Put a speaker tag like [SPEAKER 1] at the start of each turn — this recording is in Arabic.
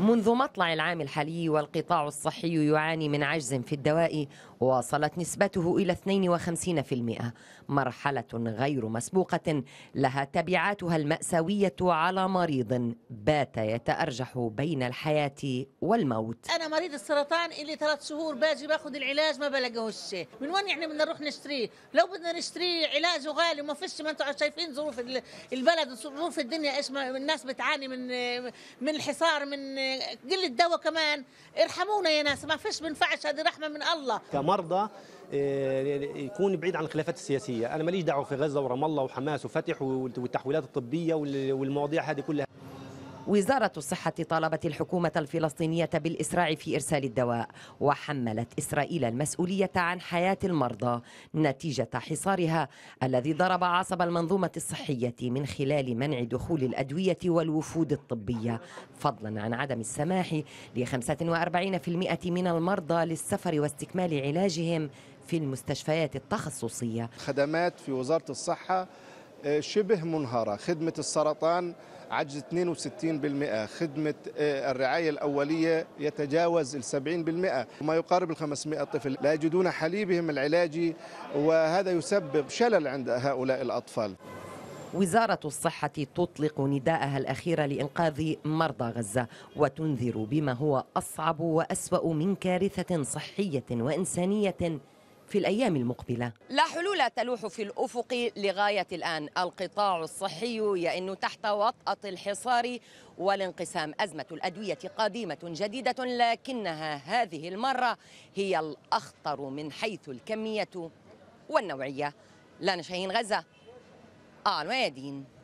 [SPEAKER 1] منذ مطلع العام الحالي والقطاع الصحي يعاني من عجز في الدواء وصلت نسبته إلى 52% مرحلة غير مسبوقة لها تبعاتها المأساوية على مريض بات يتأرجح بين الحياة والموت
[SPEAKER 2] أنا مريض السرطان اللي ثلاث شهور باجي باخذ العلاج ما بلاقيهوش من وين يعني بدنا نروح نشتريه لو بدنا نشتريه علاجه غالي وما فيش ما انتم شايفين ظروف البلد وظروف الدنيا ايش الناس بتعاني من من الحصار من قله دواء كمان ارحمونا يا ناس ما فيش بنفعش هذه رحمه من الله
[SPEAKER 3] كمرضى آه، يكون بعيد عن الخلافات السياسيه انا ماليش دعوه في غزه ورام الله وحماس وفتح والتحويلات الطبيه والمواضيع هذه كلها
[SPEAKER 1] وزارة الصحة طالبت الحكومة الفلسطينية بالإسراع في إرسال الدواء وحملت إسرائيل المسؤولية عن حياة المرضى نتيجة حصارها الذي ضرب عصب المنظومة الصحية من خلال منع دخول الأدوية والوفود الطبية فضلا عن عدم السماح ل 45% من المرضى للسفر واستكمال علاجهم في المستشفيات التخصصية
[SPEAKER 4] خدمات في وزارة الصحة آه، شبه منهارة خدمة السرطان عجز 62% خدمة آه، الرعاية الأولية يتجاوز ال 70% ما يقارب ال 500 طفل لا يجدون حليبهم العلاجي وهذا يسبب شلل عند هؤلاء الأطفال
[SPEAKER 1] وزارة الصحة تطلق نداءها الأخير لإنقاذ مرضى غزة وتنذر بما هو أصعب وأسوأ من كارثة صحية وإنسانية في الأيام المقبلة لا حلول تلوح في الأفق لغاية الآن القطاع الصحي يئن تحت وطأة الحصار والانقسام أزمة الأدوية قديمة جديدة لكنها هذه المرة هي الأخطر من حيث الكمية والنوعية لا شاهين غزة أعلى الميادين